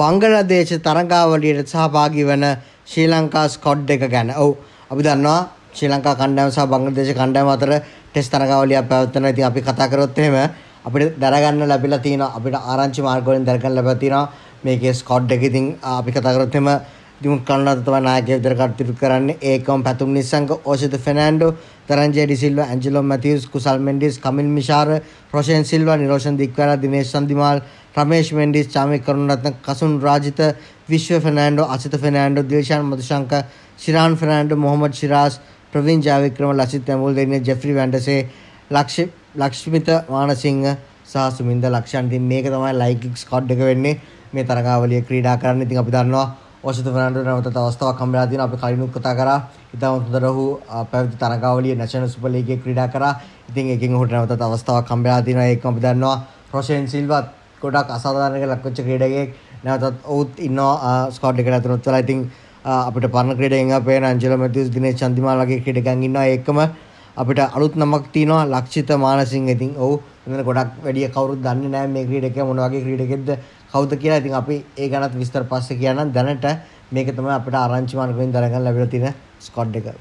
බංගලදේශ තරගාවලියට සහභාගී වන ශ්‍රී ලංකා ස්කොඩ් එක ගැන. ඔව් අපි දන්නවා ශ්‍රී ලංකා කණ්ඩායම සහ බංගලාදේශ කණ්ඩායම අතර ටෙස්ට් තරගාවලියක් පැවැත්වෙනවා. ඉතින් අපි කතා කරොත් එහෙම අපිට දරගන්න ලැබිලා තියෙනවා. අපිට ආරංචි මාර්ග වලින් දරගන්න ලැබිලා තියෙනවා. මේකේ ස්කොඩ් එක ඉතින් අපි කතා කරොත් එහෙම දිමුත් කල්නාත තමයි නායකයෙකු විදිහට කටයුතු කරන්නේ. ඒකම පැතුම් නිසංග, ඕෂිත ෆෙර්නෑන්ඩෝ, තරංජය ඩිසිල්වා, ඇන්ජලෝ මැතිව්ස්, කුසල් මෙන්ඩිස්, කමිල් මිෂාර, රොෂෙන් සිල්වා, නිරෝෂන් දික්වැරා, දිනේෂ් සන්දිමාල්, රමේෂ් මෙන්ඩිස්, චාමි කරුණරත්න, කසුන් රාජිත, විශ්ව ෆෙර්නෑන්ඩෝ, අසිත ෆෙර්නෑන්ඩෝ, දිල්ෂාන් මදුශංක, ශිරාන් ෆෙර්නෑන්ඩෝ, මොහමඩ් ශිරාස්, ප්‍රවීන් ජයවික්‍රම, ලසිත් ඇමුල් දෙන්නේ, ජෙෆ්රි වැන්ඩසේ, ලක්ෂ්මිත මානසිංහ සහ සුමින්ද ලක්ෂන්. ඉතින් මේක තමයි ලයිකික්ස් කඩ් එක වෙන්නේ. මේ තරගාවලිය ක්‍රීඩා කරන්න. ඉතින් අපි දන්නවා වොෂිත ෆර්නැන්ඩෝ නැවතත් අවස්ථාවක් හම්බෙලා තියෙනවා. අපි කලිනුත් කතා කරා. ඉතාම හොඳට ඔහු පැවති තරගාවලියේ නැෂනල් සුපර් ලීගයේ ක්‍රීඩා කරා. ඉතින් ඒකෙන් ඔහුට නැවතත් අවස්ථාවක් හම්බෙලා තියෙනවා. ඒකම අපි දන්නවා රොෂෙන් සිල්වා ගොඩක් අසාධාරණ ලක්වෙච්ච ක්‍රීඩකයෙක්. නැවතත් ඔහුත් ඉන්නවා ස්කෝඩ් එකට ඇතුළත් වෙලා. ඉතින් අපිට පරණ ක්‍රීඩකයන් අපේ ඇන්ජලෝ මැතිව්ස් දිනේෂ් චන්දිමාල් වගේ ක්‍රීඩකයන් ඉන්නවා. ඒකම අපිට අලුත් නමක් තියෙනවා ලක්ෂිත මානසිංහ. ඉතින් ඔව් මෙතන ගොඩක් වැඩි කවුරුත් දන්නේ නැහැ මේ ක්‍රීඩකයා මොන වගේ ක්‍රීඩකෙක්ද කවුද කියලා. ඉතින් අපි ඒ ගැනත් විස්තර පස්සේ කියනනම් දැනට මේක තමයි අපිට ආරංචි මාර්ගයෙන් දරගන්න ලැබිලා තියෙන ස්කොඩ් එක.